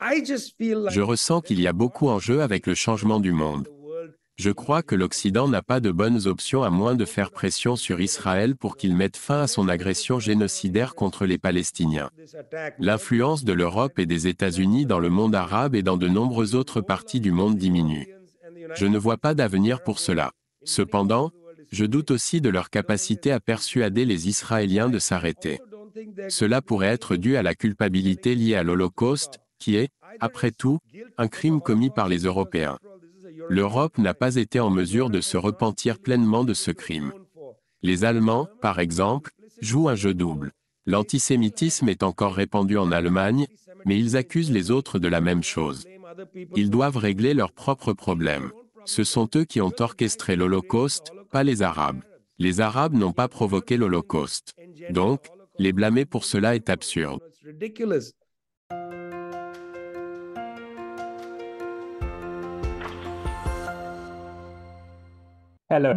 Je ressens qu'il y a beaucoup en jeu avec le changement du monde. Je crois que l'Occident n'a pas de bonnes options à moins de faire pression sur Israël pour qu'il mette fin à son agression génocidaire contre les Palestiniens. L'influence de l'Europe et des États-Unis dans le monde arabe et dans de nombreuses autres parties du monde diminue. Je ne vois pas d'avenir pour cela. Cependant, je doute aussi de leur capacité à persuader les Israéliens de s'arrêter. Cela pourrait être dû à la culpabilité liée à l'Holocauste, qui est, après tout, un crime commis par les Européens. L'Europe n'a pas été en mesure de se repentir pleinement de ce crime. Les Allemands, par exemple, jouent un jeu double. L'antisémitisme est encore répandu en Allemagne, mais ils accusent les autres de la même chose. Ils doivent régler leurs propres problèmes. Ce sont eux qui ont orchestré l'Holocauste, pas les Arabes. Les Arabes n'ont pas provoqué l'Holocauste. Donc, les blâmer pour cela est absurde.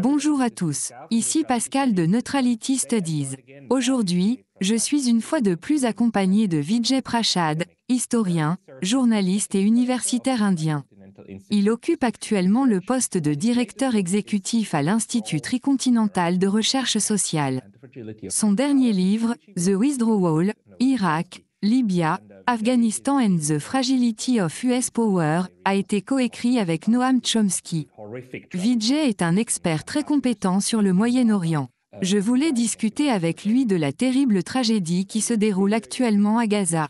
Bonjour à tous, ici Pascal de Neutrality Studies. Aujourd'hui, je suis une fois de plus accompagné de Vijay Prashad, historien, journaliste et universitaire indien. Il occupe actuellement le poste de directeur exécutif à l'Institut tricontinental de recherche sociale. Son dernier livre, The Withdrawal, Irak, Libya, Afghanistan and the Fragility of US Power a été coécrit avec Noam Chomsky. Vijay est un expert très compétent sur le Moyen-Orient. Je voulais discuter avec lui de la terrible tragédie qui se déroule actuellement à Gaza.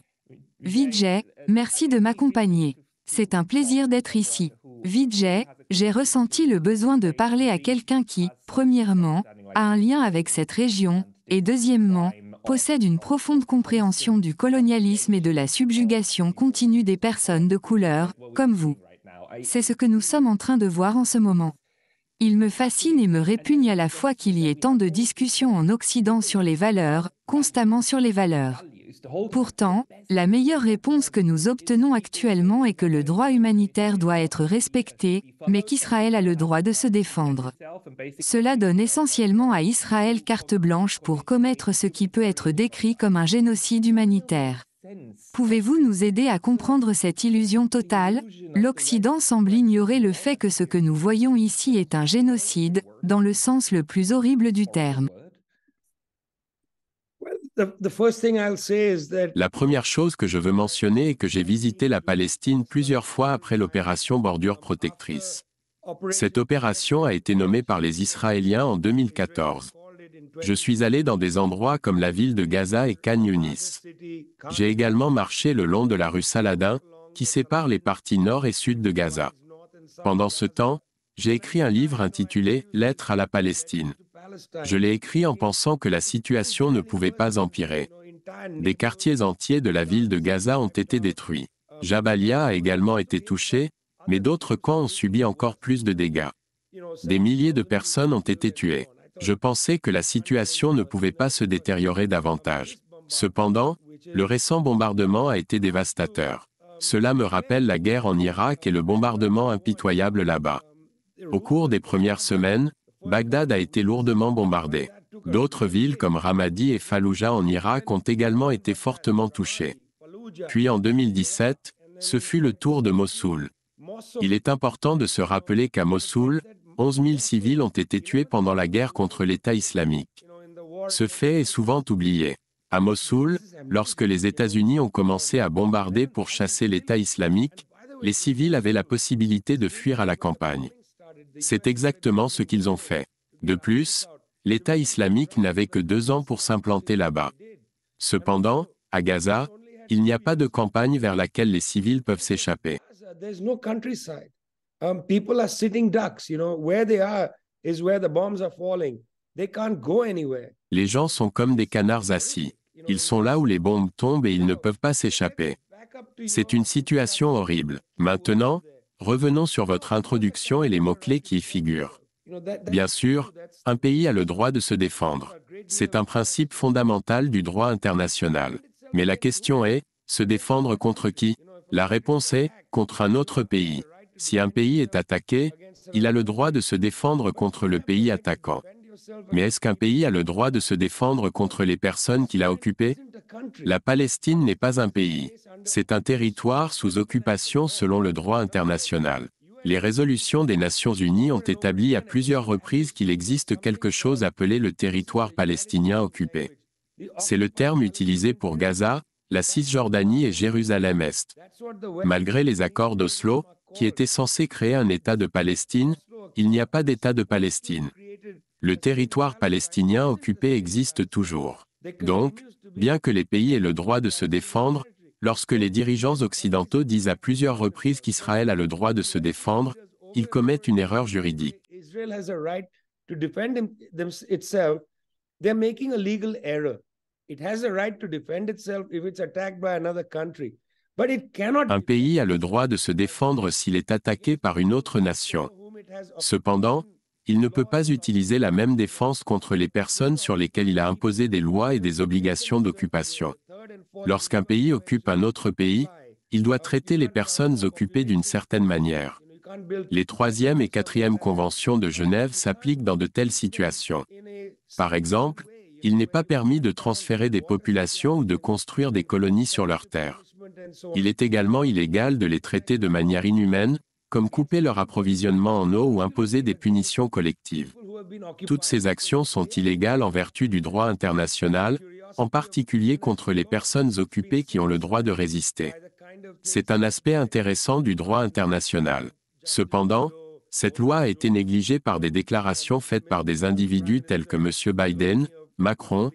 Vijay, merci de m'accompagner. C'est un plaisir d'être ici. Vijay, j'ai ressenti le besoin de parler à quelqu'un qui, premièrement, a un lien avec cette région, et deuxièmement, possède une profonde compréhension du colonialisme et de la subjugation continue des personnes de couleur, comme vous. C'est ce que nous sommes en train de voir en ce moment. Il me fascine et me répugne à la fois qu'il y ait tant de discussions en Occident sur les valeurs, constamment sur les valeurs. Pourtant, la meilleure réponse que nous obtenons actuellement est que le droit humanitaire doit être respecté, mais qu'Israël a le droit de se défendre. Cela donne essentiellement à Israël carte blanche pour commettre ce qui peut être décrit comme un génocide humanitaire. Pouvez-vous nous aider à comprendre cette illusion totale L'Occident semble ignorer le fait que ce que nous voyons ici est un génocide, dans le sens le plus horrible du terme. La première chose que je veux mentionner est que j'ai visité la Palestine plusieurs fois après l'opération Bordure Protectrice. Cette opération a été nommée par les Israéliens en 2014. Je suis allé dans des endroits comme la ville de Gaza et Khan J'ai également marché le long de la rue Saladin, qui sépare les parties nord et sud de Gaza. Pendant ce temps, j'ai écrit un livre intitulé Lettre à la Palestine. Je l'ai écrit en pensant que la situation ne pouvait pas empirer. Des quartiers entiers de la ville de Gaza ont été détruits. Jabalia a également été touché, mais d'autres camps ont subi encore plus de dégâts. Des milliers de personnes ont été tuées. Je pensais que la situation ne pouvait pas se détériorer davantage. Cependant, le récent bombardement a été dévastateur. Cela me rappelle la guerre en Irak et le bombardement impitoyable là-bas. Au cours des premières semaines, Bagdad a été lourdement bombardé. D'autres villes comme Ramadi et Fallujah en Irak ont également été fortement touchées. Puis en 2017, ce fut le tour de Mossoul. Il est important de se rappeler qu'à Mossoul, 11 000 civils ont été tués pendant la guerre contre l'État islamique. Ce fait est souvent oublié. À Mossoul, lorsque les États-Unis ont commencé à bombarder pour chasser l'État islamique, les civils avaient la possibilité de fuir à la campagne. C'est exactement ce qu'ils ont fait. De plus, l'État islamique n'avait que deux ans pour s'implanter là-bas. Cependant, à Gaza, il n'y a pas de campagne vers laquelle les civils peuvent s'échapper. Um, les gens sont comme des canards assis. Ils sont là où les bombes tombent et ils ne peuvent pas s'échapper. C'est une situation horrible. Maintenant, Revenons sur votre introduction et les mots-clés qui y figurent. Bien sûr, un pays a le droit de se défendre. C'est un principe fondamental du droit international. Mais la question est, se défendre contre qui La réponse est, contre un autre pays. Si un pays est attaqué, il a le droit de se défendre contre le pays attaquant. Mais est-ce qu'un pays a le droit de se défendre contre les personnes qu'il a occupées la Palestine n'est pas un pays, c'est un territoire sous occupation selon le droit international. Les résolutions des Nations Unies ont établi à plusieurs reprises qu'il existe quelque chose appelé le territoire palestinien occupé. C'est le terme utilisé pour Gaza, la Cisjordanie et Jérusalem-Est. Malgré les accords d'Oslo, qui étaient censés créer un État de Palestine, il n'y a pas d'État de Palestine. Le territoire palestinien occupé existe toujours. Donc, bien que les pays aient le droit de se défendre, lorsque les dirigeants occidentaux disent à plusieurs reprises qu'Israël a le droit de se défendre, ils commettent une erreur juridique. Un pays a le droit de se défendre s'il est attaqué par une autre nation. Cependant, il ne peut pas utiliser la même défense contre les personnes sur lesquelles il a imposé des lois et des obligations d'occupation. Lorsqu'un pays occupe un autre pays, il doit traiter les personnes occupées d'une certaine manière. Les troisième et quatrième conventions de Genève s'appliquent dans de telles situations. Par exemple, il n'est pas permis de transférer des populations ou de construire des colonies sur leurs terres. Il est également illégal de les traiter de manière inhumaine, comme couper leur approvisionnement en eau ou imposer des punitions collectives. Toutes ces actions sont illégales en vertu du droit international, en particulier contre les personnes occupées qui ont le droit de résister. C'est un aspect intéressant du droit international. Cependant, cette loi a été négligée par des déclarations faites par des individus tels que M. Biden, Macron,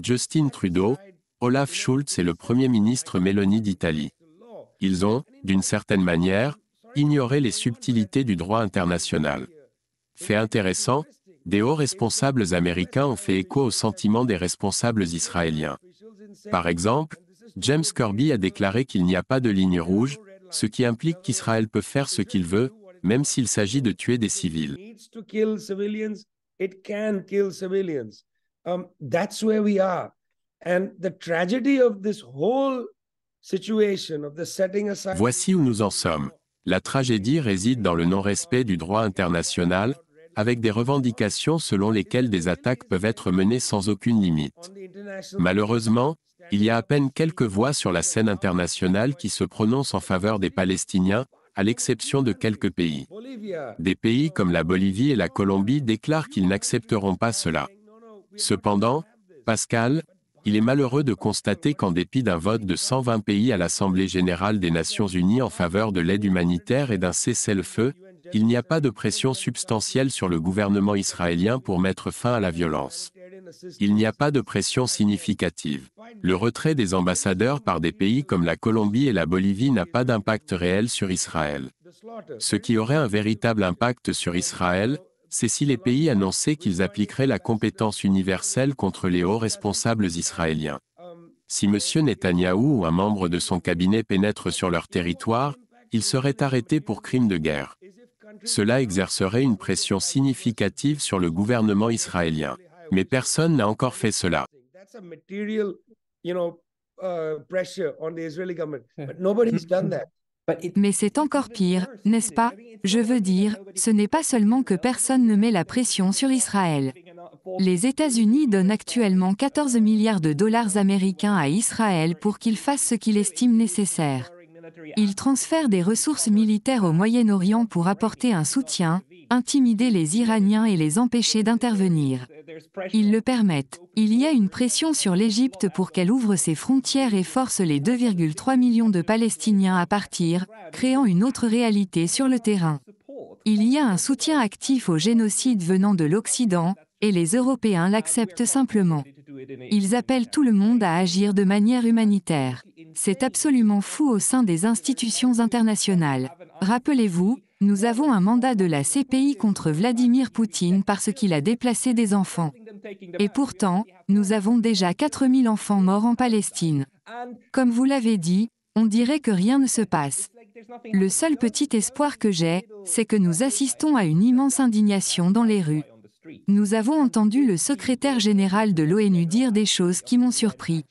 Justin Trudeau, Olaf Schulz et le Premier ministre Mélanie d'Italie. Ils ont, d'une certaine manière, ignorer les subtilités du droit international. Fait intéressant, des hauts responsables américains ont fait écho au sentiment des responsables israéliens. Par exemple, James Kirby a déclaré qu'il n'y a pas de ligne rouge, ce qui implique qu'Israël peut faire ce qu'il veut, même s'il s'agit de tuer des civils. Voici où nous en sommes. La tragédie réside dans le non-respect du droit international, avec des revendications selon lesquelles des attaques peuvent être menées sans aucune limite. Malheureusement, il y a à peine quelques voix sur la scène internationale qui se prononcent en faveur des Palestiniens, à l'exception de quelques pays. Des pays comme la Bolivie et la Colombie déclarent qu'ils n'accepteront pas cela. Cependant, Pascal, il est malheureux de constater qu'en dépit d'un vote de 120 pays à l'Assemblée générale des Nations unies en faveur de l'aide humanitaire et d'un cessez-le-feu, il n'y a pas de pression substantielle sur le gouvernement israélien pour mettre fin à la violence. Il n'y a pas de pression significative. Le retrait des ambassadeurs par des pays comme la Colombie et la Bolivie n'a pas d'impact réel sur Israël. Ce qui aurait un véritable impact sur Israël, c'est si les pays annonçaient qu'ils appliqueraient la compétence universelle contre les hauts responsables israéliens. Si M. Netanyahou ou un membre de son cabinet pénètre sur leur territoire, ils seraient arrêtés pour crimes de guerre. Cela exercerait une pression significative sur le gouvernement israélien. Mais personne n'a encore fait cela. Mais c'est encore pire, n'est-ce pas Je veux dire, ce n'est pas seulement que personne ne met la pression sur Israël. Les États-Unis donnent actuellement 14 milliards de dollars américains à Israël pour qu'il fasse ce qu'il estime nécessaire. Il transfèrent des ressources militaires au Moyen-Orient pour apporter un soutien, intimider les Iraniens et les empêcher d'intervenir. Ils le permettent. Il y a une pression sur l'Égypte pour qu'elle ouvre ses frontières et force les 2,3 millions de Palestiniens à partir, créant une autre réalité sur le terrain. Il y a un soutien actif au génocide venant de l'Occident, et les Européens l'acceptent simplement. Ils appellent tout le monde à agir de manière humanitaire. C'est absolument fou au sein des institutions internationales. Rappelez-vous, nous avons un mandat de la CPI contre Vladimir Poutine parce qu'il a déplacé des enfants. Et pourtant, nous avons déjà 4000 enfants morts en Palestine. Comme vous l'avez dit, on dirait que rien ne se passe. Le seul petit espoir que j'ai, c'est que nous assistons à une immense indignation dans les rues. Nous avons entendu le secrétaire général de l'ONU dire des choses qui m'ont surpris.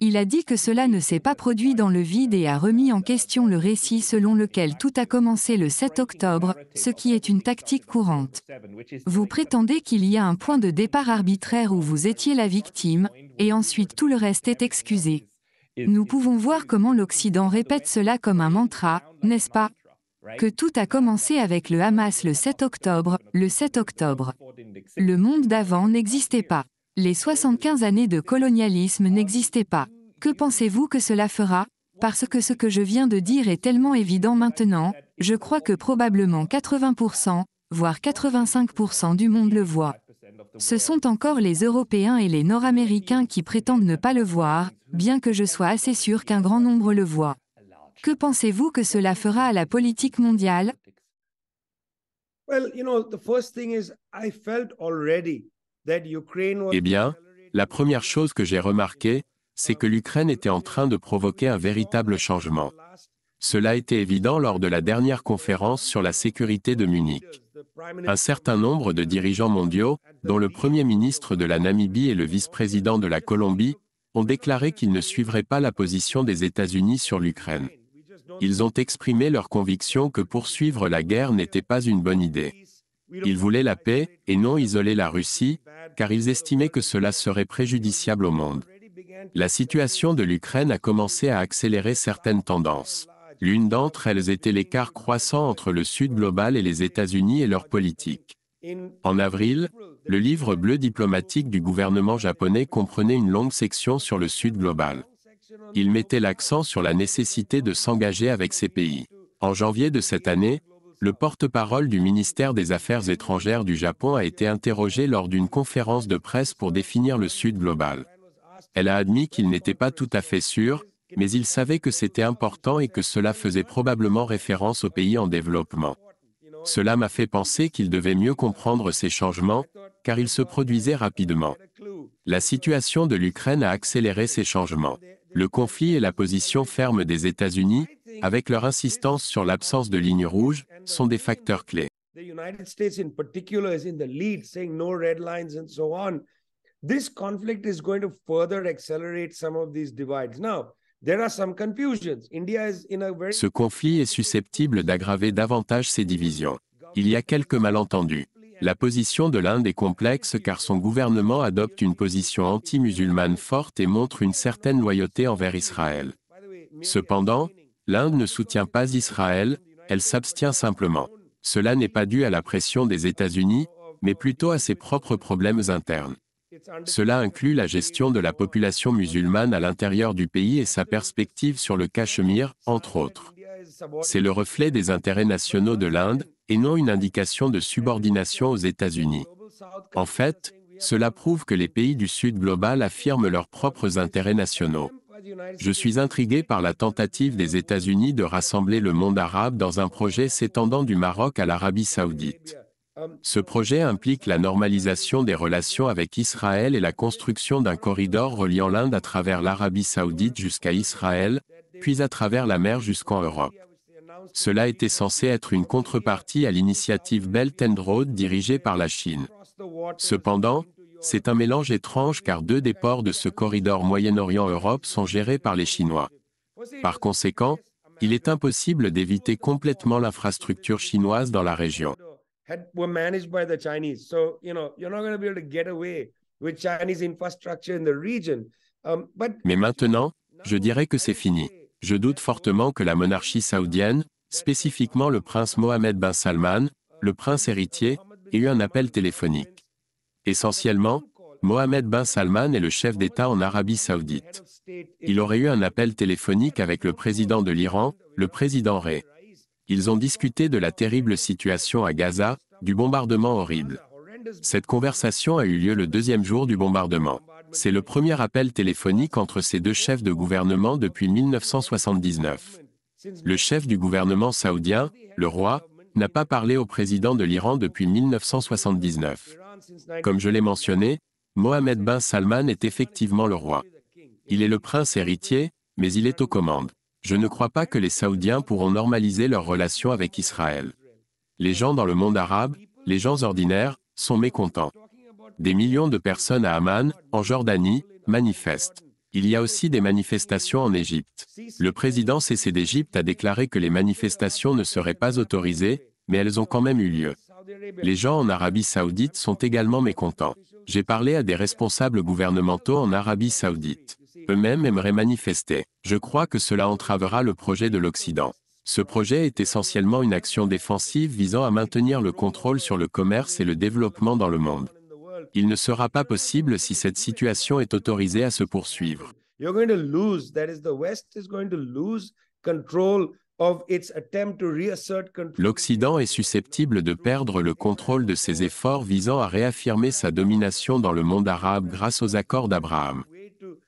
Il a dit que cela ne s'est pas produit dans le vide et a remis en question le récit selon lequel tout a commencé le 7 octobre, ce qui est une tactique courante. Vous prétendez qu'il y a un point de départ arbitraire où vous étiez la victime, et ensuite tout le reste est excusé. Nous pouvons voir comment l'Occident répète cela comme un mantra, n'est-ce pas que tout a commencé avec le Hamas le 7 octobre, le 7 octobre. Le monde d'avant n'existait pas. Les 75 années de colonialisme n'existaient pas. Que pensez-vous que cela fera Parce que ce que je viens de dire est tellement évident maintenant, je crois que probablement 80%, voire 85% du monde le voit. Ce sont encore les Européens et les Nord-Américains qui prétendent ne pas le voir, bien que je sois assez sûr qu'un grand nombre le voit. Que pensez-vous que cela fera à la politique mondiale eh bien, la première chose que j'ai remarquée, c'est que l'Ukraine était en train de provoquer un véritable changement. Cela était évident lors de la dernière conférence sur la sécurité de Munich. Un certain nombre de dirigeants mondiaux, dont le Premier ministre de la Namibie et le vice-président de la Colombie, ont déclaré qu'ils ne suivraient pas la position des États-Unis sur l'Ukraine. Ils ont exprimé leur conviction que poursuivre la guerre n'était pas une bonne idée. Ils voulaient la paix et non isoler la Russie, car ils estimaient que cela serait préjudiciable au monde. La situation de l'Ukraine a commencé à accélérer certaines tendances. L'une d'entre elles était l'écart croissant entre le Sud global et les États-Unis et leur politique. En avril, le livre bleu diplomatique du gouvernement japonais comprenait une longue section sur le Sud global. Il mettait l'accent sur la nécessité de s'engager avec ces pays. En janvier de cette année, le porte-parole du ministère des Affaires étrangères du Japon a été interrogé lors d'une conférence de presse pour définir le Sud global. Elle a admis qu'il n'était pas tout à fait sûr, mais il savait que c'était important et que cela faisait probablement référence aux pays en développement. Cela m'a fait penser qu'il devait mieux comprendre ces changements, car ils se produisaient rapidement. La situation de l'Ukraine a accéléré ces changements. Le conflit et la position ferme des États-Unis, avec leur insistance sur l'absence de lignes rouges, sont des facteurs clés. Ce conflit est susceptible d'aggraver davantage ces divisions. Il y a quelques malentendus. La position de l'Inde est complexe car son gouvernement adopte une position anti-musulmane forte et montre une certaine loyauté envers Israël. Cependant, L'Inde ne soutient pas Israël, elle s'abstient simplement. Cela n'est pas dû à la pression des États-Unis, mais plutôt à ses propres problèmes internes. Cela inclut la gestion de la population musulmane à l'intérieur du pays et sa perspective sur le Cachemire, entre autres. C'est le reflet des intérêts nationaux de l'Inde, et non une indication de subordination aux États-Unis. En fait, cela prouve que les pays du Sud global affirment leurs propres intérêts nationaux. Je suis intrigué par la tentative des États-Unis de rassembler le monde arabe dans un projet s'étendant du Maroc à l'Arabie saoudite. Ce projet implique la normalisation des relations avec Israël et la construction d'un corridor reliant l'Inde à travers l'Arabie saoudite jusqu'à Israël, puis à travers la mer jusqu'en Europe. Cela était censé être une contrepartie à l'initiative Belt and Road dirigée par la Chine. Cependant, c'est un mélange étrange car deux des ports de ce corridor Moyen-Orient-Europe sont gérés par les Chinois. Par conséquent, il est impossible d'éviter complètement l'infrastructure chinoise dans la région. Um, Mais maintenant, je dirais que c'est fini. Je doute fortement que la monarchie saoudienne, spécifiquement le prince Mohamed bin Salman, le prince héritier, ait eu un appel téléphonique. Essentiellement, Mohamed bin Salman est le chef d'État en Arabie saoudite. Il aurait eu un appel téléphonique avec le président de l'Iran, le président Ray. Ils ont discuté de la terrible situation à Gaza, du bombardement horrible. Cette conversation a eu lieu le deuxième jour du bombardement. C'est le premier appel téléphonique entre ces deux chefs de gouvernement depuis 1979. Le chef du gouvernement saoudien, le roi, n'a pas parlé au président de l'Iran depuis 1979. Comme je l'ai mentionné, Mohamed bin Salman est effectivement le roi. Il est le prince héritier, mais il est aux commandes. Je ne crois pas que les Saoudiens pourront normaliser leurs relations avec Israël. Les gens dans le monde arabe, les gens ordinaires, sont mécontents. Des millions de personnes à Amman, en Jordanie, manifestent. Il y a aussi des manifestations en Égypte. Le président CC d'Égypte a déclaré que les manifestations ne seraient pas autorisées, mais elles ont quand même eu lieu. Les gens en Arabie saoudite sont également mécontents. J'ai parlé à des responsables gouvernementaux en Arabie saoudite. Eux-mêmes aimeraient manifester. Je crois que cela entravera le projet de l'Occident. Ce projet est essentiellement une action défensive visant à maintenir le contrôle sur le commerce et le développement dans le monde. Il ne sera pas possible si cette situation est autorisée à se poursuivre. L'Occident est susceptible de perdre le contrôle de ses efforts visant à réaffirmer sa domination dans le monde arabe grâce aux accords d'Abraham.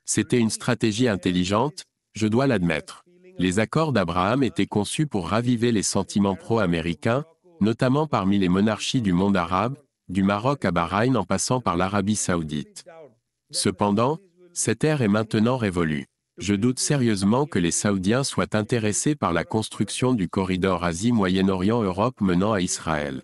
C'était une stratégie intelligente, je dois l'admettre. Les accords d'Abraham étaient conçus pour raviver les sentiments pro-américains, notamment parmi les monarchies du monde arabe, du Maroc à Bahreïn en passant par l'Arabie saoudite. Cependant, cette ère est maintenant révolue. Je doute sérieusement que les Saoudiens soient intéressés par la construction du corridor Asie-Moyen-Orient-Europe menant à Israël.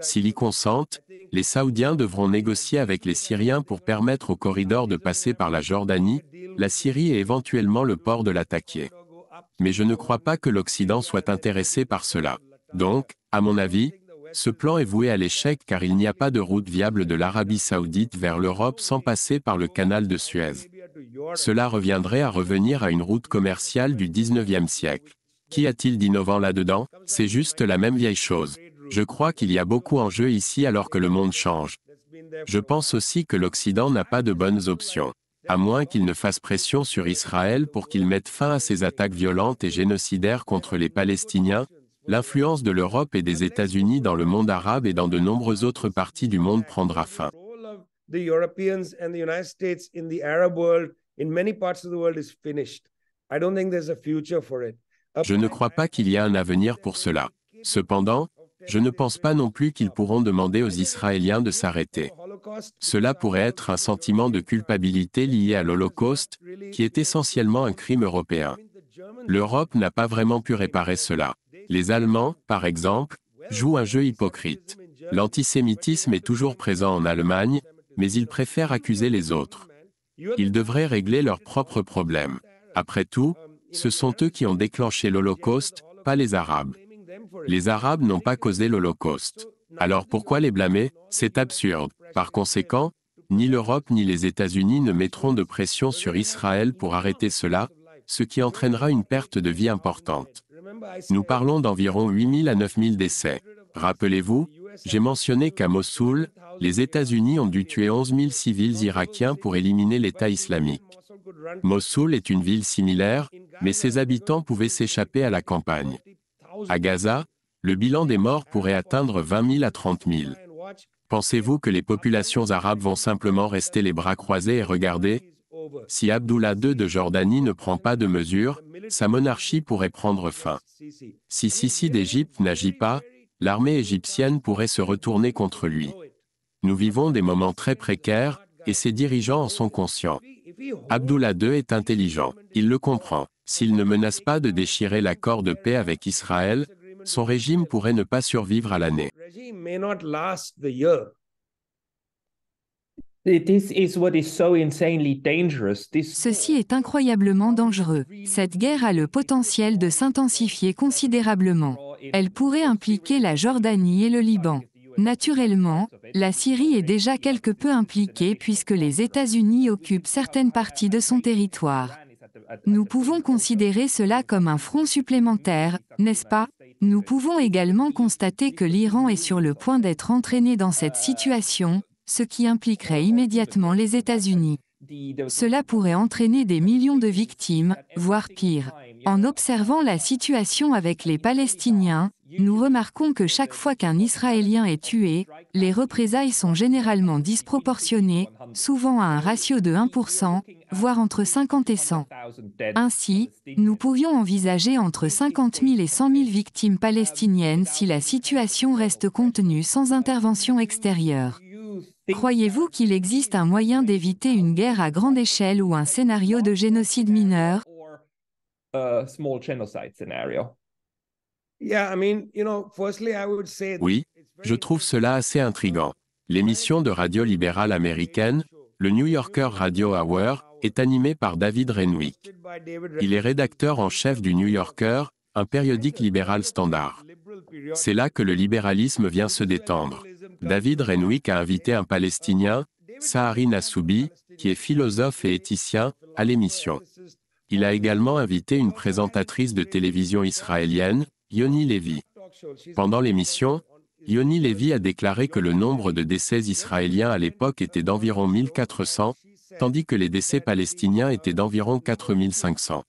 S'ils y consentent, les Saoudiens devront négocier avec les Syriens pour permettre au corridor de passer par la Jordanie, la Syrie et éventuellement le port de l'attaquer. Mais je ne crois pas que l'Occident soit intéressé par cela. Donc, à mon avis, ce plan est voué à l'échec car il n'y a pas de route viable de l'Arabie saoudite vers l'Europe sans passer par le canal de Suez. Cela reviendrait à revenir à une route commerciale du 19e siècle. Qu'y a-t-il d'innovant là-dedans C'est juste la même vieille chose. Je crois qu'il y a beaucoup en jeu ici alors que le monde change. Je pense aussi que l'Occident n'a pas de bonnes options. À moins qu'il ne fasse pression sur Israël pour qu'il mette fin à ses attaques violentes et génocidaires contre les Palestiniens, l'influence de l'Europe et des États-Unis dans le monde arabe et dans de nombreuses autres parties du monde prendra fin. Je ne crois pas qu'il y a un avenir pour cela. Cependant, je ne pense pas non plus qu'ils pourront demander aux Israéliens de s'arrêter. Cela pourrait être un sentiment de culpabilité lié à l'Holocauste, qui est essentiellement un crime européen. L'Europe n'a pas vraiment pu réparer cela. Les Allemands, par exemple, jouent un jeu hypocrite. L'antisémitisme est toujours présent en Allemagne, mais ils préfèrent accuser les autres. Ils devraient régler leurs propres problèmes. Après tout, ce sont eux qui ont déclenché l'Holocauste, pas les Arabes. Les Arabes n'ont pas causé l'Holocauste. Alors pourquoi les blâmer C'est absurde. Par conséquent, ni l'Europe ni les États-Unis ne mettront de pression sur Israël pour arrêter cela, ce qui entraînera une perte de vie importante. Nous parlons d'environ 8000 à 9000 décès. Rappelez-vous, j'ai mentionné qu'à Mossoul, les États-Unis ont dû tuer 11 000 civils irakiens pour éliminer l'État islamique. Mossoul est une ville similaire, mais ses habitants pouvaient s'échapper à la campagne. À Gaza, le bilan des morts pourrait atteindre 20 000 à 30 000. Pensez-vous que les populations arabes vont simplement rester les bras croisés et regarder Si Abdullah II de Jordanie ne prend pas de mesures, sa monarchie pourrait prendre fin. Si Sisi d'Égypte n'agit pas, l'armée égyptienne pourrait se retourner contre lui. Nous vivons des moments très précaires, et ses dirigeants en sont conscients. Abdullah II est intelligent, il le comprend. S'il ne menace pas de déchirer l'accord de paix avec Israël, son régime pourrait ne pas survivre à l'année. Ceci est incroyablement dangereux. Cette guerre a le potentiel de s'intensifier considérablement. Elle pourrait impliquer la Jordanie et le Liban. Naturellement, la Syrie est déjà quelque peu impliquée puisque les États-Unis occupent certaines parties de son territoire. Nous pouvons considérer cela comme un front supplémentaire, n'est-ce pas Nous pouvons également constater que l'Iran est sur le point d'être entraîné dans cette situation, ce qui impliquerait immédiatement les États-Unis. Cela pourrait entraîner des millions de victimes, voire pire. En observant la situation avec les Palestiniens, nous remarquons que chaque fois qu'un Israélien est tué, les représailles sont généralement disproportionnées, souvent à un ratio de 1%, voire entre 50 et 100. Ainsi, nous pourrions envisager entre 50 000 et 100 000 victimes palestiniennes si la situation reste contenue sans intervention extérieure. Croyez-vous qu'il existe un moyen d'éviter une guerre à grande échelle ou un scénario de génocide mineur Oui, je trouve cela assez intrigant. L'émission de radio libérale américaine, le New Yorker Radio Hour, est animée par David Renwick. Il est rédacteur en chef du New Yorker, un périodique libéral standard. C'est là que le libéralisme vient se détendre. David Renwick a invité un Palestinien, Sahari Nassoubi, qui est philosophe et éthicien, à l'émission. Il a également invité une présentatrice de télévision israélienne, Yoni Levy. Pendant l'émission, Yoni Levy a déclaré que le nombre de décès israéliens à l'époque était d'environ 1400, tandis que les décès palestiniens étaient d'environ 4500.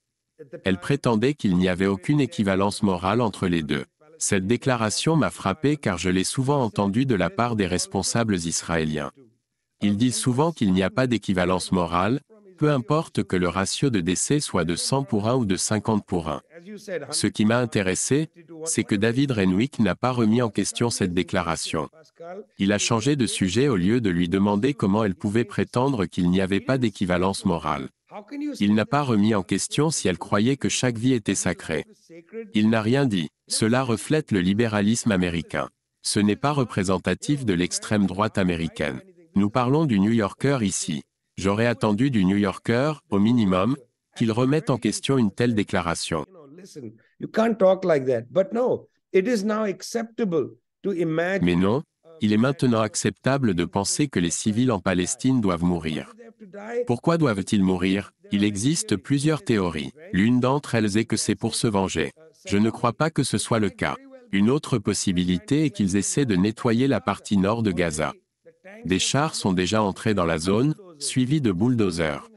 Elle prétendait qu'il n'y avait aucune équivalence morale entre les deux. Cette déclaration m'a frappé car je l'ai souvent entendue de la part des responsables israéliens. Ils disent souvent qu'il n'y a pas d'équivalence morale, peu importe que le ratio de décès soit de 100 pour 1 ou de 50 pour 1. Ce qui m'a intéressé, c'est que David Renwick n'a pas remis en question cette déclaration. Il a changé de sujet au lieu de lui demander comment elle pouvait prétendre qu'il n'y avait pas d'équivalence morale. Il n'a pas remis en question si elle croyait que chaque vie était sacrée. Il n'a rien dit. Cela reflète le libéralisme américain. Ce n'est pas représentatif de l'extrême droite américaine. Nous parlons du New Yorker ici. J'aurais attendu du New Yorker, au minimum, qu'il remette en question une telle déclaration. Mais non, il est maintenant acceptable de penser que les civils en Palestine doivent mourir. Pourquoi doivent-ils mourir Il existe plusieurs théories. L'une d'entre elles est que c'est pour se venger. Je ne crois pas que ce soit le cas. Une autre possibilité est qu'ils essaient de nettoyer la partie nord de Gaza. Des chars sont déjà entrés dans la zone, suivis de bulldozers.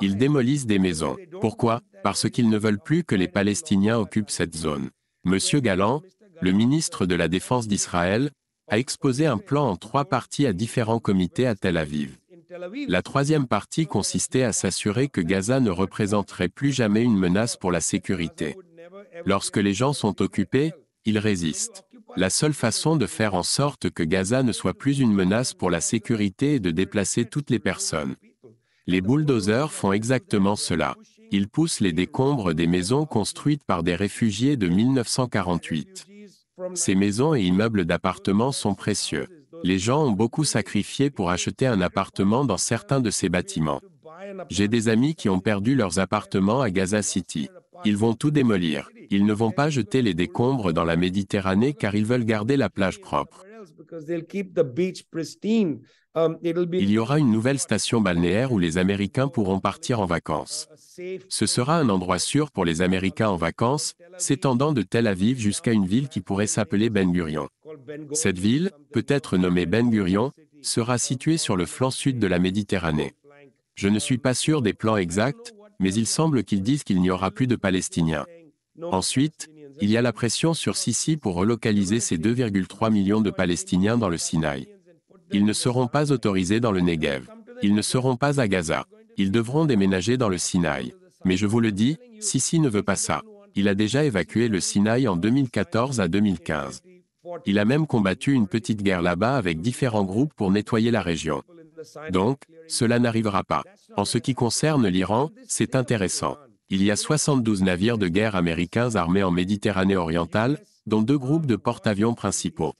Ils démolissent des maisons. Pourquoi Parce qu'ils ne veulent plus que les Palestiniens occupent cette zone. Monsieur Galland, le ministre de la Défense d'Israël, a exposé un plan en trois parties à différents comités à Tel Aviv. La troisième partie consistait à s'assurer que Gaza ne représenterait plus jamais une menace pour la sécurité. Lorsque les gens sont occupés, ils résistent. La seule façon de faire en sorte que Gaza ne soit plus une menace pour la sécurité est de déplacer toutes les personnes. Les bulldozers font exactement cela. Ils poussent les décombres des maisons construites par des réfugiés de 1948. Ces maisons et immeubles d'appartements sont précieux. Les gens ont beaucoup sacrifié pour acheter un appartement dans certains de ces bâtiments. J'ai des amis qui ont perdu leurs appartements à Gaza City. Ils vont tout démolir. Ils ne vont pas jeter les décombres dans la Méditerranée car ils veulent garder la plage propre. Um, il y aura une nouvelle station balnéaire où les Américains pourront partir en vacances. Ce sera un endroit sûr pour les Américains en vacances, s'étendant de Tel Aviv jusqu'à une ville qui pourrait s'appeler ben, ben Gurion. Cette ville, peut-être nommée Ben Gurion, sera située sur le flanc sud de la Méditerranée. Je ne suis pas sûr des plans exacts, mais il semble qu'ils disent qu'il n'y aura plus de Palestiniens. Ensuite, il y a la pression sur Sisi pour relocaliser ces 2,3 millions de Palestiniens dans le Sinaï. Ils ne seront pas autorisés dans le Negev. Ils ne seront pas à Gaza. Ils devront déménager dans le Sinaï. Mais je vous le dis, Sisi ne veut pas ça. Il a déjà évacué le Sinaï en 2014 à 2015. Il a même combattu une petite guerre là-bas avec différents groupes pour nettoyer la région. Donc, cela n'arrivera pas. En ce qui concerne l'Iran, c'est intéressant. Il y a 72 navires de guerre américains armés en Méditerranée orientale, dont deux groupes de porte-avions principaux.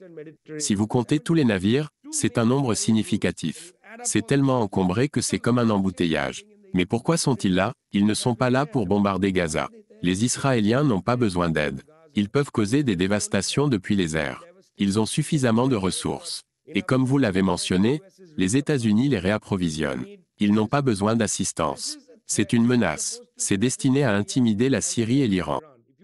Si vous comptez tous les navires, c'est un nombre significatif. C'est tellement encombré que c'est comme un embouteillage. Mais pourquoi sont-ils là Ils ne sont pas là pour bombarder Gaza. Les Israéliens n'ont pas besoin d'aide. Ils peuvent causer des dévastations depuis les airs. Ils ont suffisamment de ressources. Et comme vous l'avez mentionné, les États-Unis les réapprovisionnent. Ils n'ont pas besoin d'assistance. C'est une menace. C'est destiné à intimider la Syrie et l'Iran.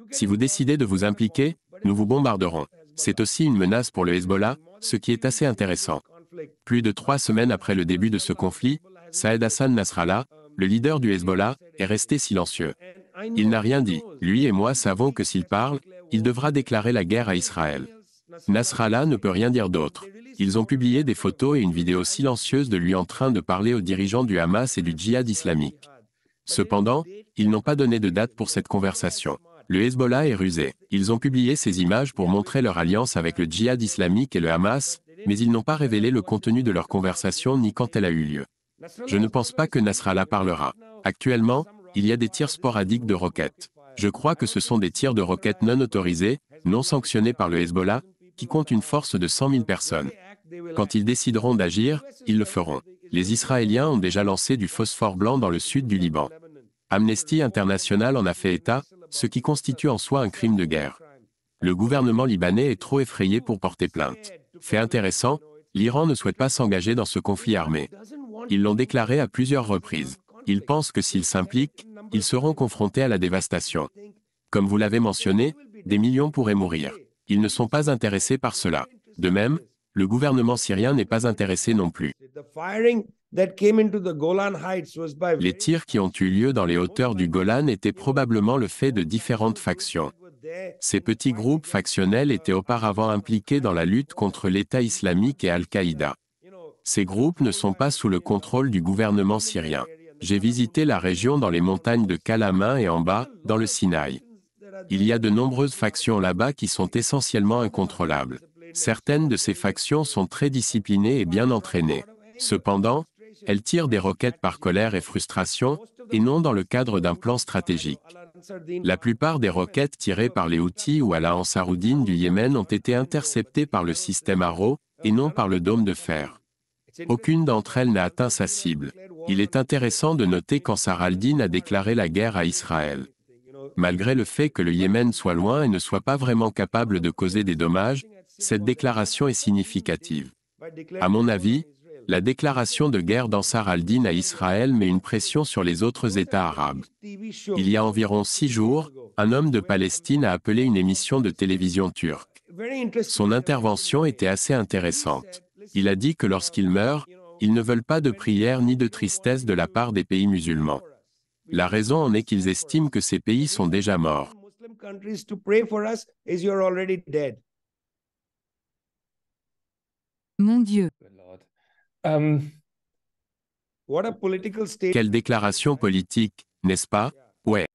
Si vous décidez de vous impliquer, nous vous bombarderons. C'est aussi une menace pour le Hezbollah, ce qui est assez intéressant. Plus de trois semaines après le début de ce conflit, Saed Hassan Nasrallah, le leader du Hezbollah, est resté silencieux. Il n'a rien dit. Lui et moi savons que s'il parle, il devra déclarer la guerre à Israël. Nasrallah ne peut rien dire d'autre. Ils ont publié des photos et une vidéo silencieuse de lui en train de parler aux dirigeants du Hamas et du djihad islamique. Cependant, ils n'ont pas donné de date pour cette conversation. Le Hezbollah est rusé. Ils ont publié ces images pour montrer leur alliance avec le djihad islamique et le Hamas, mais ils n'ont pas révélé le contenu de leur conversation ni quand elle a eu lieu. Je ne pense pas que Nasrallah parlera. Actuellement, il y a des tirs sporadiques de roquettes. Je crois que ce sont des tirs de roquettes non autorisés, non sanctionnés par le Hezbollah, qui compte une force de 100 000 personnes. Quand ils décideront d'agir, ils le feront les Israéliens ont déjà lancé du phosphore blanc dans le sud du Liban. Amnesty International en a fait état, ce qui constitue en soi un crime de guerre. Le gouvernement libanais est trop effrayé pour porter plainte. Fait intéressant, l'Iran ne souhaite pas s'engager dans ce conflit armé. Ils l'ont déclaré à plusieurs reprises. Ils pensent que s'ils s'impliquent, ils seront confrontés à la dévastation. Comme vous l'avez mentionné, des millions pourraient mourir. Ils ne sont pas intéressés par cela. De même, le gouvernement syrien n'est pas intéressé non plus. Les tirs qui ont eu lieu dans les hauteurs du Golan étaient probablement le fait de différentes factions. Ces petits groupes factionnels étaient auparavant impliqués dans la lutte contre l'État islamique et Al-Qaïda. Ces groupes ne sont pas sous le contrôle du gouvernement syrien. J'ai visité la région dans les montagnes de Kalamin et en bas, dans le Sinaï. Il y a de nombreuses factions là-bas qui sont essentiellement incontrôlables. Certaines de ces factions sont très disciplinées et bien entraînées. Cependant, elles tirent des roquettes par colère et frustration, et non dans le cadre d'un plan stratégique. La plupart des roquettes tirées par les Houthis ou à Ansaroudine du Yémen ont été interceptées par le système Aro, et non par le dôme de fer. Aucune d'entre elles n'a atteint sa cible. Il est intéressant de noter qu'Ansar al a déclaré la guerre à Israël. Malgré le fait que le Yémen soit loin et ne soit pas vraiment capable de causer des dommages, cette déclaration est significative. À mon avis, la déclaration de guerre d'Ansar al-Din à Israël met une pression sur les autres États arabes. Il y a environ six jours, un homme de Palestine a appelé une émission de télévision turque. Son intervention était assez intéressante. Il a dit que lorsqu'il meurt, ils ne veulent pas de prière ni de tristesse de la part des pays musulmans. La raison en est qu'ils estiment que ces pays sont déjà morts. Mon Dieu. Um, Quelle déclaration politique, n'est-ce pas Ouais.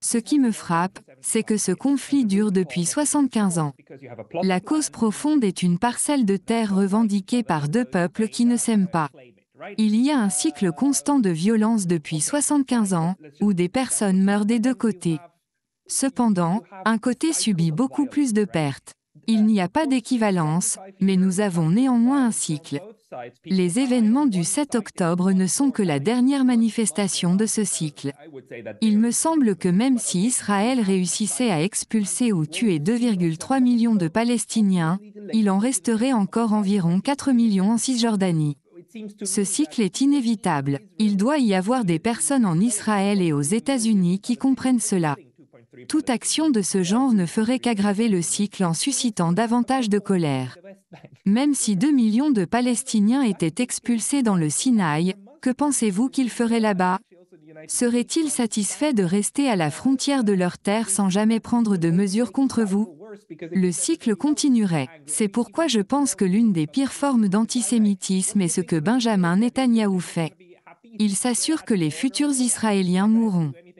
ce qui me frappe, c'est que ce conflit dure depuis 75 ans. La cause profonde est une parcelle de terre revendiquée par deux peuples qui ne s'aiment pas. Il y a un cycle constant de violence depuis 75 ans, où des personnes meurent des deux côtés. Cependant, un côté subit beaucoup plus de pertes. Il n'y a pas d'équivalence, mais nous avons néanmoins un cycle. Les événements du 7 octobre ne sont que la dernière manifestation de ce cycle. Il me semble que même si Israël réussissait à expulser ou tuer 2,3 millions de Palestiniens, il en resterait encore environ 4 millions en Cisjordanie. Ce cycle est inévitable. Il doit y avoir des personnes en Israël et aux États-Unis qui comprennent cela. Toute action de ce genre ne ferait qu'aggraver le cycle en suscitant davantage de colère. Même si 2 millions de Palestiniens étaient expulsés dans le Sinaï, que pensez-vous qu'ils feraient là-bas Seraient-ils satisfaits de rester à la frontière de leur terre sans jamais prendre de mesures contre vous Le cycle continuerait. C'est pourquoi je pense que l'une des pires formes d'antisémitisme est ce que Benjamin Netanyahu fait. Il s'assure que les futurs Israéliens mourront.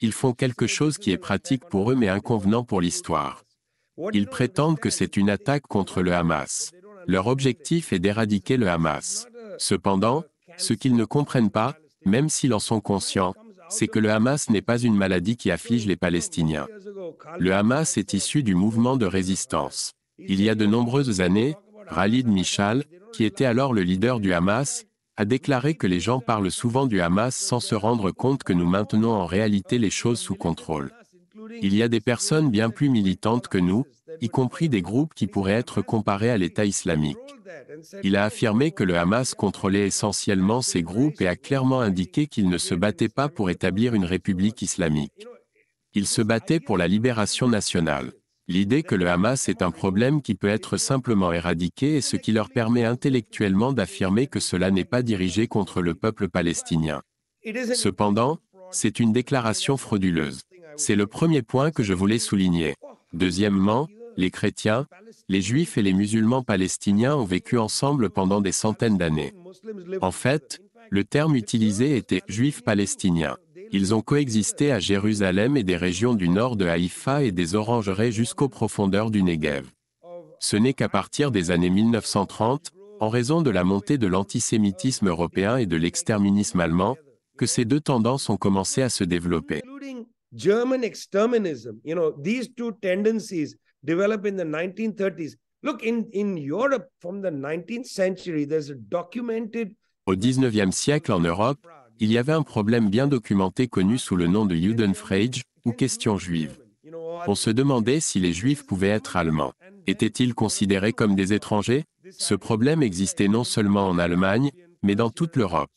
Ils font quelque chose qui est pratique pour eux mais inconvenant pour l'histoire. Ils prétendent que c'est une attaque contre le Hamas. Leur objectif est d'éradiquer le Hamas. Cependant, ce qu'ils ne comprennent pas, même s'ils en sont conscients, c'est que le Hamas n'est pas une maladie qui afflige les Palestiniens. Le Hamas est issu du mouvement de résistance. Il y a de nombreuses années, Ralid Michal, qui était alors le leader du Hamas, a déclaré que les gens parlent souvent du Hamas sans se rendre compte que nous maintenons en réalité les choses sous contrôle. Il y a des personnes bien plus militantes que nous, y compris des groupes qui pourraient être comparés à l'État islamique. Il a affirmé que le Hamas contrôlait essentiellement ces groupes et a clairement indiqué qu'il ne se battait pas pour établir une république islamique. Il se battait pour la libération nationale. L'idée que le Hamas est un problème qui peut être simplement éradiqué est ce qui leur permet intellectuellement d'affirmer que cela n'est pas dirigé contre le peuple palestinien. Cependant, c'est une déclaration frauduleuse. C'est le premier point que je voulais souligner. Deuxièmement, les chrétiens, les juifs et les musulmans palestiniens ont vécu ensemble pendant des centaines d'années. En fait, le terme utilisé était juifs palestiniens ». Ils ont coexisté à Jérusalem et des régions du nord de Haïfa et des orangeraies jusqu'aux profondeurs du Negev. Ce n'est qu'à partir des années 1930, en raison de la montée de l'antisémitisme européen et de l'exterminisme allemand, que ces deux tendances ont commencé à se développer. Au 19e siècle en Europe, il y avait un problème bien documenté connu sous le nom de Judenfrage, ou question juive. On se demandait si les juifs pouvaient être allemands. Étaient-ils considérés comme des étrangers Ce problème existait non seulement en Allemagne, mais dans toute l'Europe.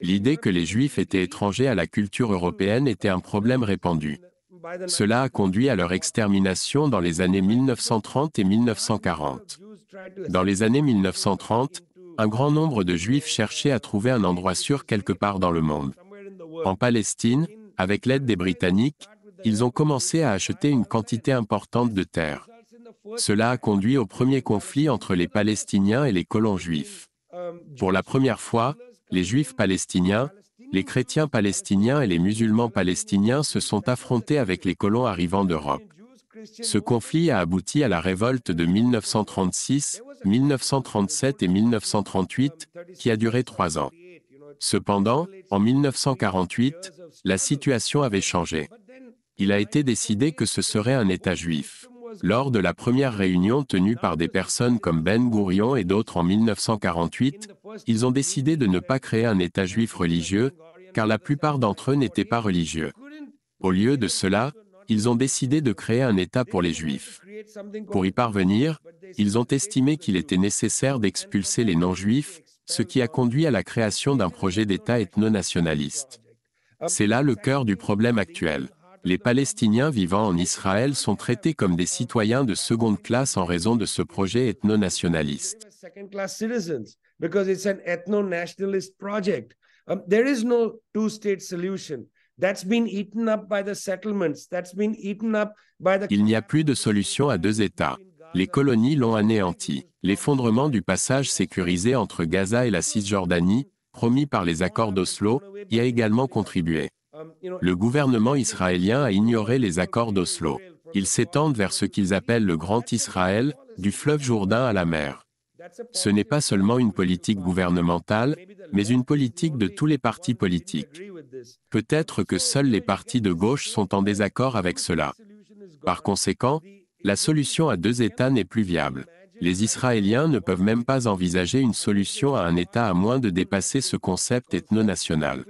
L'idée que les juifs étaient étrangers à la culture européenne était un problème répandu. Cela a conduit à leur extermination dans les années 1930 et 1940. Dans les années 1930, un grand nombre de Juifs cherchaient à trouver un endroit sûr quelque part dans le monde. En Palestine, avec l'aide des Britanniques, ils ont commencé à acheter une quantité importante de terres. Cela a conduit au premier conflit entre les Palestiniens et les colons juifs. Pour la première fois, les Juifs palestiniens, les chrétiens palestiniens et les musulmans palestiniens se sont affrontés avec les colons arrivant d'Europe. Ce conflit a abouti à la révolte de 1936, 1937 et 1938, qui a duré trois ans. Cependant, en 1948, la situation avait changé. Il a été décidé que ce serait un État juif. Lors de la première réunion tenue par des personnes comme Ben Gurion et d'autres en 1948, ils ont décidé de ne pas créer un État juif religieux, car la plupart d'entre eux n'étaient pas religieux. Au lieu de cela, ils ont décidé de créer un État pour les Juifs. Pour y parvenir, ils ont estimé qu'il était nécessaire d'expulser les non-Juifs, ce qui a conduit à la création d'un projet d'État ethno-nationaliste. C'est là le cœur du problème actuel. Les Palestiniens vivant en Israël sont traités comme des citoyens de seconde classe en raison de ce projet ethno-nationaliste. Um, there is no two-state solution. Il n'y a plus de solution à deux États. Les colonies l'ont anéanti. L'effondrement du passage sécurisé entre Gaza et la Cisjordanie, promis par les accords d'Oslo, y a également contribué. Le gouvernement israélien a ignoré les accords d'Oslo. Ils s'étendent vers ce qu'ils appellent le Grand Israël, du fleuve Jourdain à la mer. Ce n'est pas seulement une politique gouvernementale, mais une politique de tous les partis politiques. Peut-être que seuls les partis de gauche sont en désaccord avec cela. Par conséquent, la solution à deux États n'est plus viable. Les Israéliens ne peuvent même pas envisager une solution à un État à moins de dépasser ce concept ethno-national.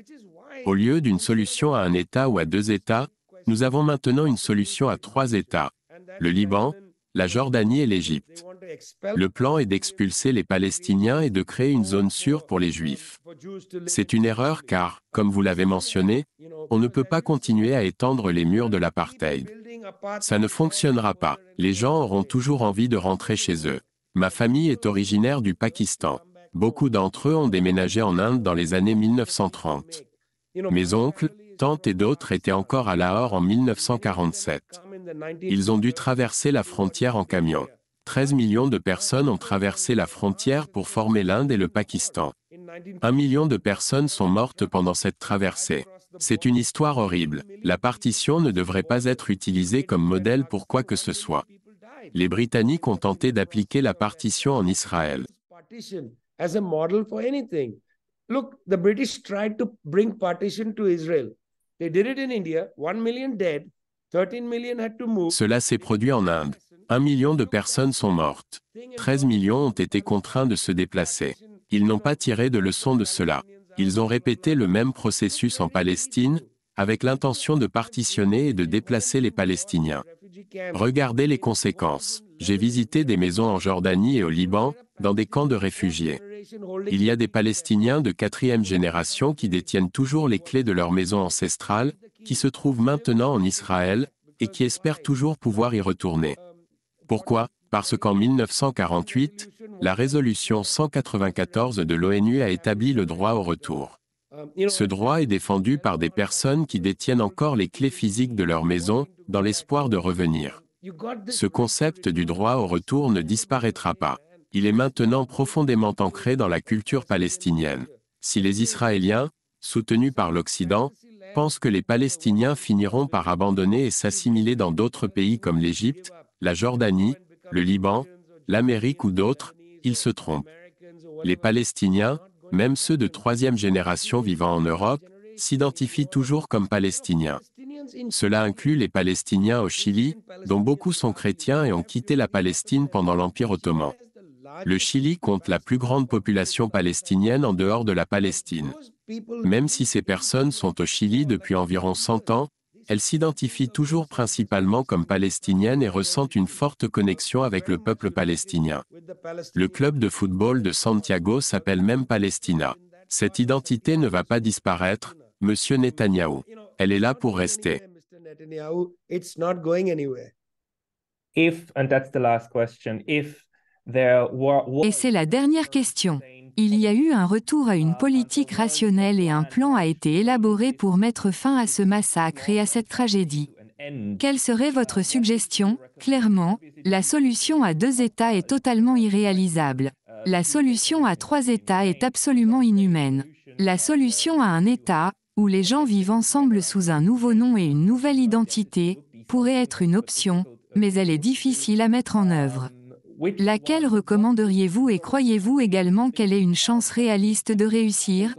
Au lieu d'une solution à un État ou à deux États, nous avons maintenant une solution à trois États. Le Liban, la Jordanie et l'Égypte. Le plan est d'expulser les Palestiniens et de créer une zone sûre pour les Juifs. C'est une erreur car, comme vous l'avez mentionné, on ne peut pas continuer à étendre les murs de l'apartheid. Ça ne fonctionnera pas. Les gens auront toujours envie de rentrer chez eux. Ma famille est originaire du Pakistan. Beaucoup d'entre eux ont déménagé en Inde dans les années 1930. Mes oncles, tantes et d'autres étaient encore à Lahore en 1947. Ils ont dû traverser la frontière en camion. 13 millions de personnes ont traversé la frontière pour former l'Inde et le Pakistan. Un million de personnes sont mortes pendant cette traversée. C'est une histoire horrible. La partition ne devrait pas être utilisée comme modèle pour quoi que ce soit. Les Britanniques ont tenté d'appliquer la partition en Israël. Look, the British tried to bring partition to Israel. They did it in India, 1 million dead, cela s'est produit en Inde. Un million de personnes sont mortes. 13 millions ont été contraints de se déplacer. Ils n'ont pas tiré de leçon de cela. Ils ont répété le même processus en Palestine, avec l'intention de partitionner et de déplacer les Palestiniens. Regardez les conséquences. J'ai visité des maisons en Jordanie et au Liban, dans des camps de réfugiés. Il y a des Palestiniens de quatrième génération qui détiennent toujours les clés de leur maison ancestrale, qui se trouvent maintenant en Israël, et qui espèrent toujours pouvoir y retourner. Pourquoi Parce qu'en 1948, la résolution 194 de l'ONU a établi le droit au retour. Ce droit est défendu par des personnes qui détiennent encore les clés physiques de leur maison, dans l'espoir de revenir. Ce concept du droit au retour ne disparaîtra pas. Il est maintenant profondément ancré dans la culture palestinienne. Si les Israéliens, soutenus par l'Occident, pense que les Palestiniens finiront par abandonner et s'assimiler dans d'autres pays comme l'Égypte, la Jordanie, le Liban, l'Amérique ou d'autres, ils se trompent. Les Palestiniens, même ceux de troisième génération vivant en Europe, s'identifient toujours comme Palestiniens. Cela inclut les Palestiniens au Chili, dont beaucoup sont chrétiens et ont quitté la Palestine pendant l'Empire ottoman le Chili compte la plus grande population palestinienne en dehors de la Palestine. Même si ces personnes sont au Chili depuis environ 100 ans, elles s'identifient toujours principalement comme palestiniennes et ressentent une forte connexion avec le peuple palestinien. Le club de football de Santiago s'appelle même Palestina. Cette identité ne va pas disparaître, Monsieur Netanyahu. Elle est là pour rester. question, et c'est la dernière question. Il y a eu un retour à une politique rationnelle et un plan a été élaboré pour mettre fin à ce massacre et à cette tragédie. Quelle serait votre suggestion Clairement, la solution à deux États est totalement irréalisable. La solution à trois États est absolument inhumaine. La solution à un État, où les gens vivent ensemble sous un nouveau nom et une nouvelle identité, pourrait être une option, mais elle est difficile à mettre en œuvre. Laquelle recommanderiez-vous et croyez-vous également qu'elle ait une chance réaliste de réussir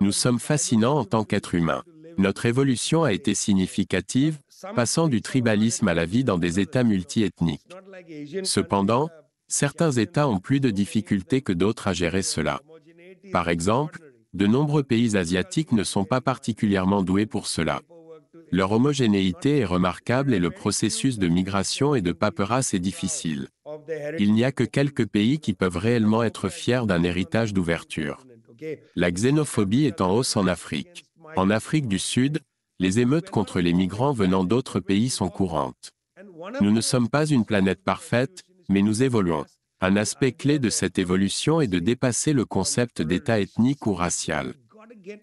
Nous sommes fascinants en tant qu'êtres humains. Notre évolution a été significative, passant du tribalisme à la vie dans des États multiethniques. Cependant, certains États ont plus de difficultés que d'autres à gérer cela. Par exemple, de nombreux pays asiatiques ne sont pas particulièrement doués pour cela. Leur homogénéité est remarquable et le processus de migration et de paperasse est difficile. Il n'y a que quelques pays qui peuvent réellement être fiers d'un héritage d'ouverture. La xénophobie est en hausse en Afrique. En Afrique du Sud, les émeutes contre les migrants venant d'autres pays sont courantes. Nous ne sommes pas une planète parfaite, mais nous évoluons. Un aspect clé de cette évolution est de dépasser le concept d'État ethnique ou racial.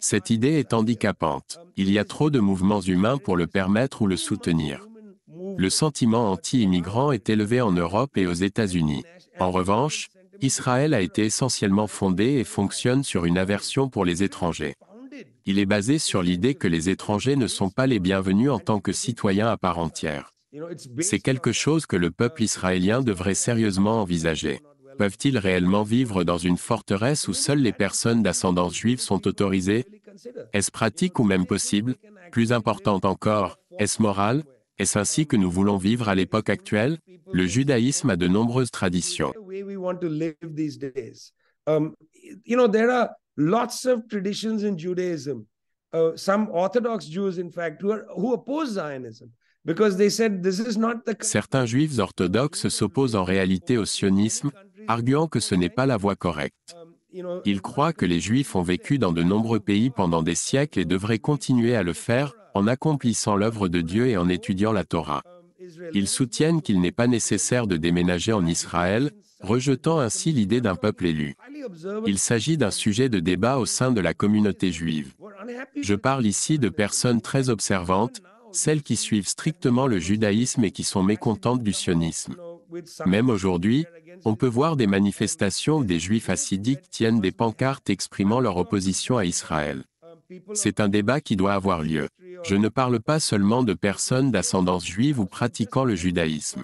Cette idée est handicapante. Il y a trop de mouvements humains pour le permettre ou le soutenir. Le sentiment anti-immigrant est élevé en Europe et aux États-Unis. En revanche, Israël a été essentiellement fondé et fonctionne sur une aversion pour les étrangers. Il est basé sur l'idée que les étrangers ne sont pas les bienvenus en tant que citoyens à part entière. C'est quelque uh, chose que le peuple uh, israélien devrait sérieusement envisager. Peuvent-ils réellement vivre dans une forteresse où seules les personnes d'ascendance juive sont autorisées Est-ce pratique ou même possible Plus importante encore, est-ce moral Est-ce ainsi que nous voulons vivre à l'époque actuelle Le judaïsme a de nombreuses traditions. Um, traditions in Judaism. Uh, some Orthodox Jews, in fact, who, oppose Zionism. Certains juifs orthodoxes s'opposent en réalité au sionisme, arguant que ce n'est pas la voie correcte. Um, Ils croient que les juifs ont vécu dans de nombreux pays pendant des siècles et devraient continuer à le faire, en accomplissant l'œuvre de Dieu et en étudiant la Torah. Um, Ils soutiennent qu'il n'est pas nécessaire de déménager en Israël, rejetant ainsi l'idée d'un peuple élu. Il s'agit d'un sujet de débat au sein de la communauté juive. Je parle ici de personnes très observantes, celles qui suivent strictement le judaïsme et qui sont mécontentes du sionisme. Même aujourd'hui, on peut voir des manifestations où des juifs assidiques tiennent des pancartes exprimant leur opposition à Israël. C'est un débat qui doit avoir lieu. Je ne parle pas seulement de personnes d'ascendance juive ou pratiquant le judaïsme.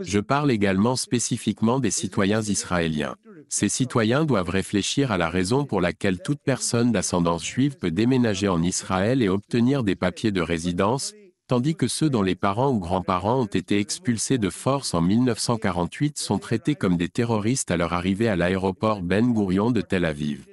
Je parle également spécifiquement des citoyens israéliens. Ces citoyens doivent réfléchir à la raison pour laquelle toute personne d'ascendance juive peut déménager en Israël et obtenir des papiers de résidence, tandis que ceux dont les parents ou grands-parents ont été expulsés de force en 1948 sont traités comme des terroristes à leur arrivée à l'aéroport Ben Gurion de Tel Aviv.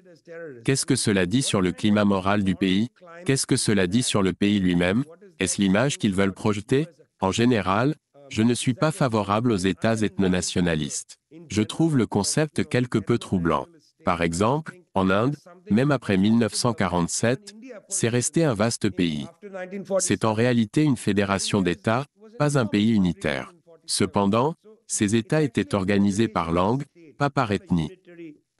Qu'est-ce que cela dit sur le climat moral du pays Qu'est-ce que cela dit sur le pays lui-même Est-ce l'image qu'ils veulent projeter En général, je ne suis pas favorable aux États ethno-nationalistes. Je trouve le concept quelque peu troublant. Par exemple, en Inde, même après 1947, c'est resté un vaste pays. C'est en réalité une fédération d'États, pas un pays unitaire. Cependant, ces États étaient organisés par langue, pas par ethnie.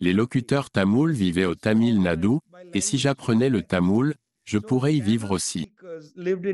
Les locuteurs tamouls vivaient au Tamil Nadu, et si j'apprenais le tamoul, je pourrais y vivre aussi. don't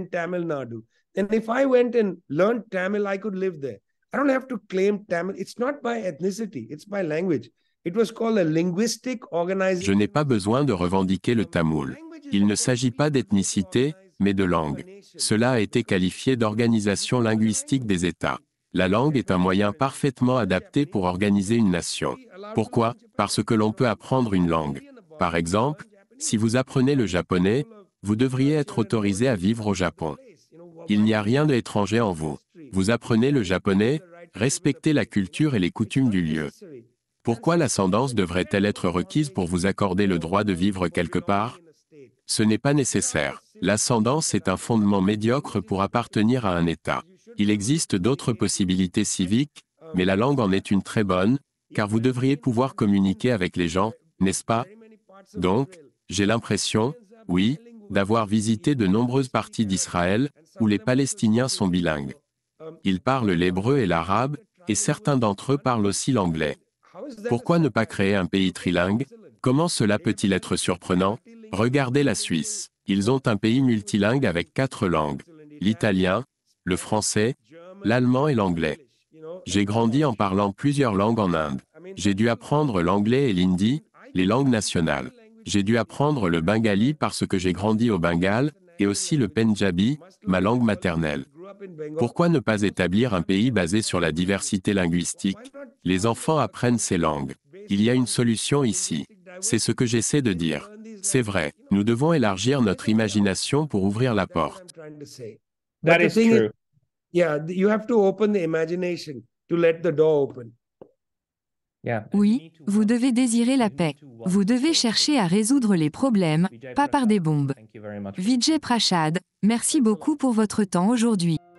have to claim Tamil. It's not by ethnicity, it's language. It was called a linguistic organization. Je n'ai pas besoin de revendiquer le tamoul. Il ne s'agit pas d'ethnicité, mais de langue. Cela a été qualifié d'organisation linguistique des États. La langue est un moyen parfaitement adapté pour organiser une nation. Pourquoi Parce que l'on peut apprendre une langue. Par exemple, si vous apprenez le japonais, vous devriez être autorisé à vivre au Japon. Il n'y a rien d'étranger en vous. Vous apprenez le japonais, respectez la culture et les coutumes du lieu. Pourquoi l'ascendance devrait-elle être requise pour vous accorder le droit de vivre quelque part Ce n'est pas nécessaire. L'ascendance est un fondement médiocre pour appartenir à un État. Il existe d'autres possibilités civiques, mais la langue en est une très bonne, car vous devriez pouvoir communiquer avec les gens, n'est-ce pas Donc, j'ai l'impression, oui, d'avoir visité de nombreuses parties d'Israël, où les Palestiniens sont bilingues. Ils parlent l'hébreu et l'arabe, et certains d'entre eux parlent aussi l'anglais. Pourquoi ne pas créer un pays trilingue Comment cela peut-il être surprenant Regardez la Suisse. Ils ont un pays multilingue avec quatre langues. L'italien, le français, l'allemand et l'anglais. J'ai grandi en parlant plusieurs langues en Inde. J'ai dû apprendre l'anglais et l'hindi, les langues nationales. J'ai dû apprendre le bengali parce que j'ai grandi au Bengale, et aussi le Punjabi, ma langue maternelle. Pourquoi ne pas établir un pays basé sur la diversité linguistique Les enfants apprennent ces langues. Il y a une solution ici. C'est ce que j'essaie de dire. C'est vrai, nous devons élargir notre imagination pour ouvrir la porte. Oui, vous devez désirer la paix. Vous devez chercher à résoudre les problèmes, pas par des bombes. Vijay Prashad, merci beaucoup pour votre temps aujourd'hui.